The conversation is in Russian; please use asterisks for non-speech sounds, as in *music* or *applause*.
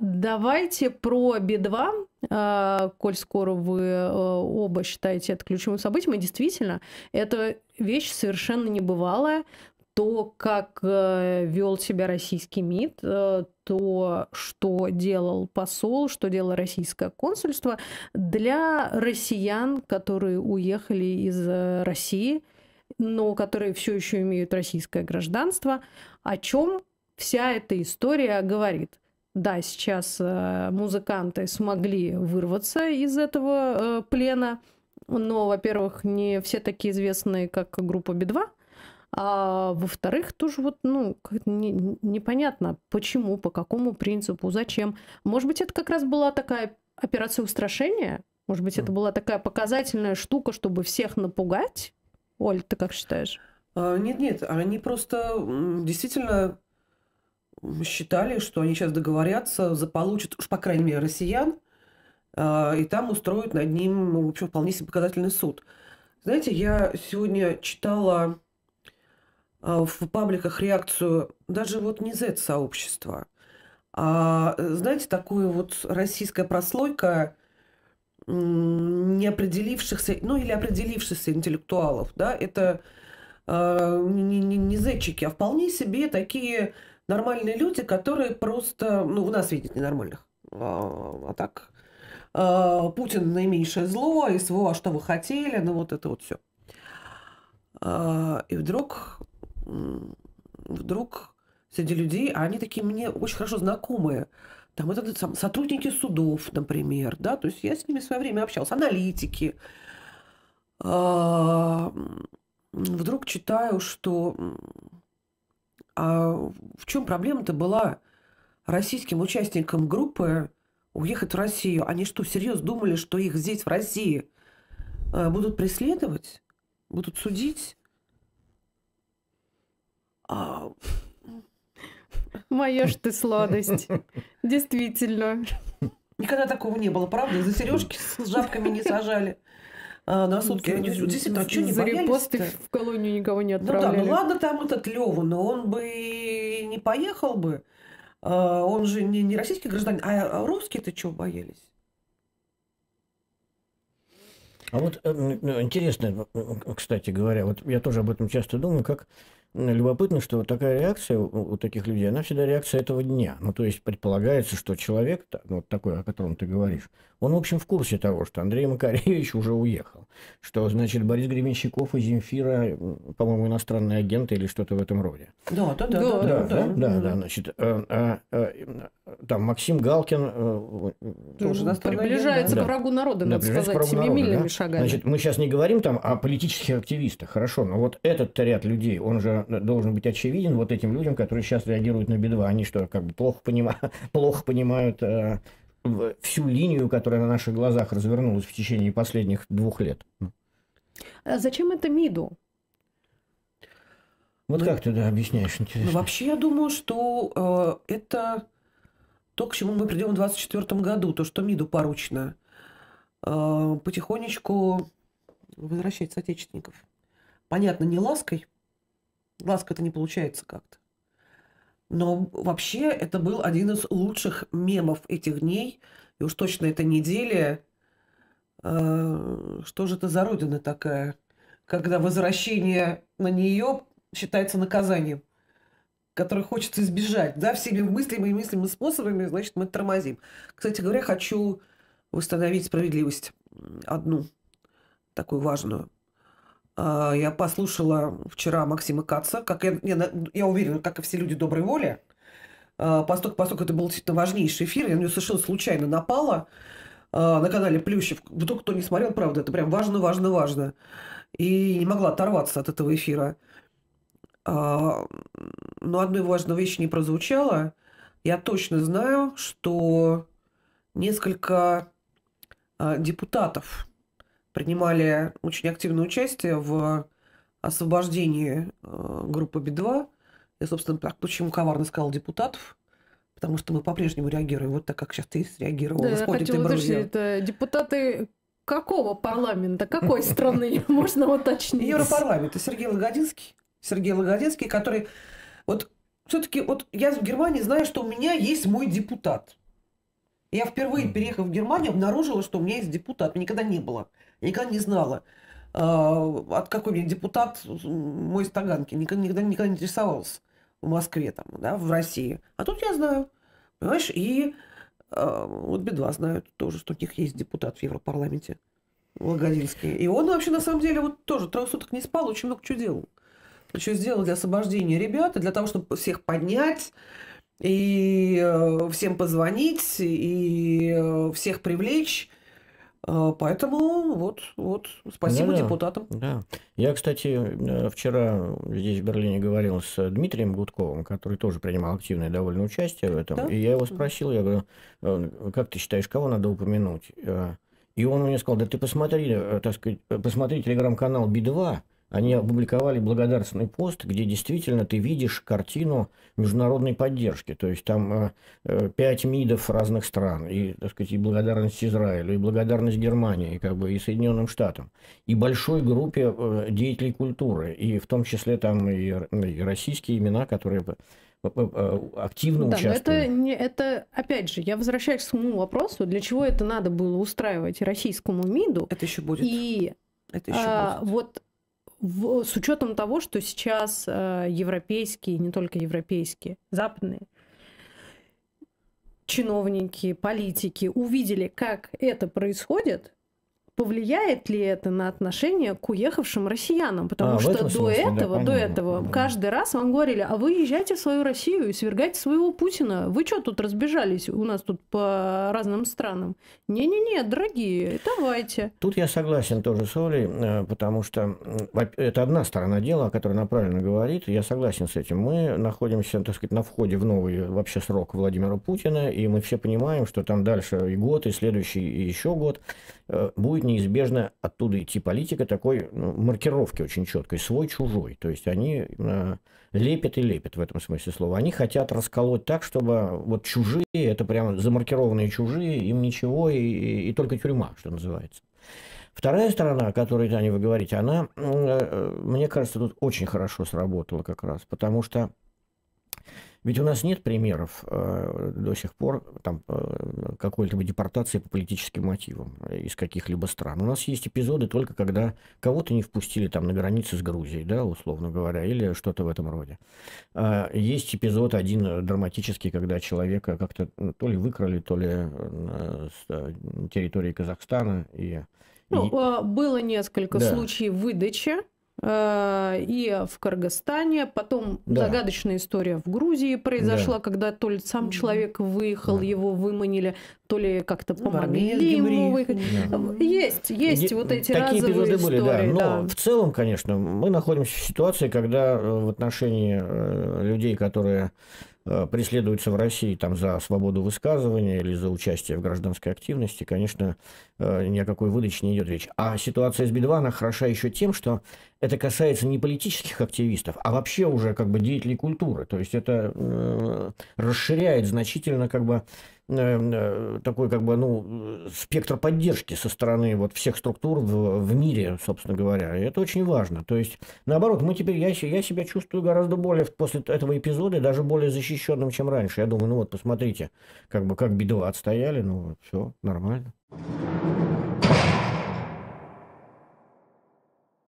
Давайте про B2, а, коль скоро вы а, оба считаете это ключевым событием, и действительно, это вещь совершенно небывалая, то, как э, вел себя российский МИД, э, то, что делал посол, что делало российское консульство, для россиян, которые уехали из э, России, но которые все еще имеют российское гражданство, о чем вся эта история говорит. Да, сейчас э, музыканты смогли вырваться из этого э, плена, но, во-первых, не все такие известные, как группа Би-2, а во-вторых, тоже вот, ну, не, непонятно, почему, по какому принципу, зачем. Может быть, это как раз была такая операция устрашения? Может быть, это была такая показательная штука, чтобы всех напугать? Оль, ты как считаешь? А, нет, нет, они просто действительно считали, что они сейчас договорятся, заполучат, уж по крайней мере, россиян, а, и там устроят над ним, ну, в общем, вполне себе показательный суд. Знаете, я сегодня читала а, в пабликах реакцию даже вот не Z-сообщества, а, знаете, такую вот российская прослойка не определившихся, ну или определившихся интеллектуалов, да, это э, не, не, не зетчики, а вполне себе такие нормальные люди, которые просто, ну, у нас видят ненормальных. А, а так, а, Путин наименьшее зло, и СВО, а что вы хотели, ну, вот это вот все. А, и вдруг, вдруг среди людей, а они такие мне очень хорошо знакомые, там это там, сотрудники судов, например, да, то есть я с ними в свое время общалась, аналитики. А, вдруг читаю, что а в чем проблема-то была российским участникам группы уехать в Россию? Они что, всерьез думали, что их здесь, в России, э, будут преследовать? Будут судить? А... Моя ж ты сладость. *laughs* Действительно. Никогда такого не было, правда? За сережки с жабками не сажали. А, на сутки. Они действительно, а что не За в колонию никого не отправляли. Ну да, ну ладно там этот Лева, но он бы не поехал бы. А, он же не, не российский гражданин, а русские-то чего боялись? А вот э, ну, интересно, э, кстати говоря, вот я тоже об этом часто думаю, как любопытно, что вот такая реакция у таких людей, она всегда реакция этого дня. Ну, то есть предполагается, что человек, вот такой, о котором ты говоришь, он, в общем, в курсе того, что Андрей Макаревич уже уехал, что, значит, Борис Гребенщиков и Земфира, по-моему, иностранные агенты или что-то в этом роде. Да, да, да. Да, да, да, да, да, да значит, а, а, там Максим Галкин... Тоже приближается да. к врагу народа, да, надо сказать, семимильными да? шагами. Значит, мы сейчас не говорим там о политических активистах, хорошо, но вот этот ряд людей, он же должен быть очевиден вот этим людям, которые сейчас реагируют на бедва, Они что, как бы плохо, понима... *laughs* плохо понимают э, всю линию, которая на наших глазах развернулась в течение последних двух лет. А зачем это МИДу? Вот ну, как ты да, объясняешь? Интересно. Ну, вообще, я думаю, что э, это то, к чему мы придем в 2024 году, то, что МИДу поручено. Э, потихонечку возвращать соотечественников. Понятно, не лаской, ласка это не получается как-то. Но вообще это был один из лучших мемов этих дней, и уж точно эта неделя. Э, что же это за родина такая, когда возвращение на нее считается наказанием, которое хочется избежать, да, всеми мыслями и мыслями способами, значит, мы тормозим. Кстати говоря, хочу восстановить справедливость одну, такую важную. А, я послушала вчера Максима Каца, как я, я, я уверена, как и все люди доброй воли. Посток, а, посток, это был действительно важнейший эфир. Я на него совершенно случайно напала а, на канале Плющев. Вдруг кто не смотрел, правда, это прям важно, важно, важно. И не могла оторваться от этого эфира. Но одной важной вещи не прозвучало. Я точно знаю, что несколько депутатов принимали очень активное участие в освобождении э, группы Би-2. Я, собственно, так, почему коварно сказал депутатов, потому что мы по-прежнему реагируем вот так, как сейчас ты среагировал. Да, я хотела уточнить, это депутаты какого парламента, какой страны, *laughs* можно уточнить? Европарламент, Сергей Логодинский. Сергей Логодинский, который... Вот все-таки вот я в Германии знаю, что у меня есть мой депутат. Я впервые, переехав в Германию, обнаружила, что у меня есть депутат. Меня никогда не было. Я никогда не знала, э, от какой мне депутат мой из Таганки. Никогда, никогда, никогда не интересовался в Москве, там, да, в России. А тут я знаю, понимаешь, и э, вот бедва знают тоже, что у них есть депутат в Европарламенте. Лагодинский. И он вообще, на самом деле, вот тоже трех суток не спал, очень много чего делал. Что сделал для освобождения ребят, и для того, чтобы всех поднять, и э, всем позвонить, и э, всех привлечь. Э, поэтому вот, вот, спасибо да, депутатам. Да. Я, кстати, вчера здесь в Берлине говорил с Дмитрием Гудковым, который тоже принимал активное довольно участие в этом. Да? И я его спросил, я говорю, как ты считаешь, кого надо упомянуть? И он мне сказал, да ты посмотри, так сказать, посмотри телеграм-канал Би-2, они опубликовали благодарственный пост, где действительно ты видишь картину международной поддержки. То есть там э, э, пять МИДов разных стран, и, так сказать, и благодарность Израилю, и благодарность Германии, и, как бы, и Соединенным Штатам, и большой группе э, деятелей культуры, и в том числе там и, и российские имена, которые активно да, участвуют. это, не, это, опять же, я возвращаюсь к своему вопросу, для чего это надо было устраивать российскому МИДу. Это еще будет. И это еще а, будет. Вот в, с учетом того, что сейчас э, европейские, не только европейские, западные чиновники, политики увидели, как это происходит, повлияет ли это на отношение к уехавшим россиянам? Потому а, что до смысле, этого, до этого да. каждый раз вам говорили, а вы езжайте в свою Россию и свергайте своего Путина. Вы что тут разбежались у нас тут по разным странам? Не-не-не, дорогие, давайте. Тут я согласен тоже с Олей, э, потому что это одна сторона дела, о которой она правильно говорит. Я согласен с этим. Мы находимся, так сказать, на входе в новый вообще срок Владимира Путина, и мы все понимаем, что там дальше и год, и следующий, и еще год э, будет неизбежно оттуда идти политика такой ну, маркировки очень четкой, свой-чужой. То есть они э, лепят и лепят в этом смысле слова. Они хотят расколоть так, чтобы вот чужие, это прямо замаркированные чужие, им ничего и, и, и только тюрьма, что называется. Вторая сторона, о которой, Таня, вы говорите, она, э, э, мне кажется, тут очень хорошо сработала как раз, потому что ведь у нас нет примеров э, до сих пор там, э, какой-либо депортации по политическим мотивам из каких-либо стран. У нас есть эпизоды только когда кого-то не впустили там на границе с Грузией, да, условно говоря, или что-то в этом роде. Э, есть эпизод один драматический, когда человека как-то ну, то ли выкрали, то ли э, с э, территории Казахстана и ну, а, было несколько да. случаев выдачи Э, и в Кыргызстане, потом да. загадочная история в Грузии произошла, да. когда то ли сам человек выехал, да. его выманили, то ли как-то ну, помогли ну, ему выехать. Да. Э, есть, есть Е- вот эти такие разовые истории. Были, да. Но да. в целом, конечно, мы находимся в ситуации, когда э, в отношении людей, которые Э, преследуются в России там, за свободу высказывания или за участие в гражданской активности, конечно, э, ни о какой выдаче не идет речь. А ситуация с Бедвана хороша еще тем, что это касается не политических активистов, а вообще уже как бы деятелей культуры. То есть это э, расширяет значительно как бы Э, э, такой как бы, ну, спектр поддержки со стороны вот всех структур в, в мире, собственно говоря. И это очень важно. То есть, наоборот, мы теперь, я, я себя чувствую гораздо более после этого эпизода, даже более защищенным, чем раньше. Я думаю, ну вот, посмотрите, как бы, как бедва отстояли, ну, все нормально.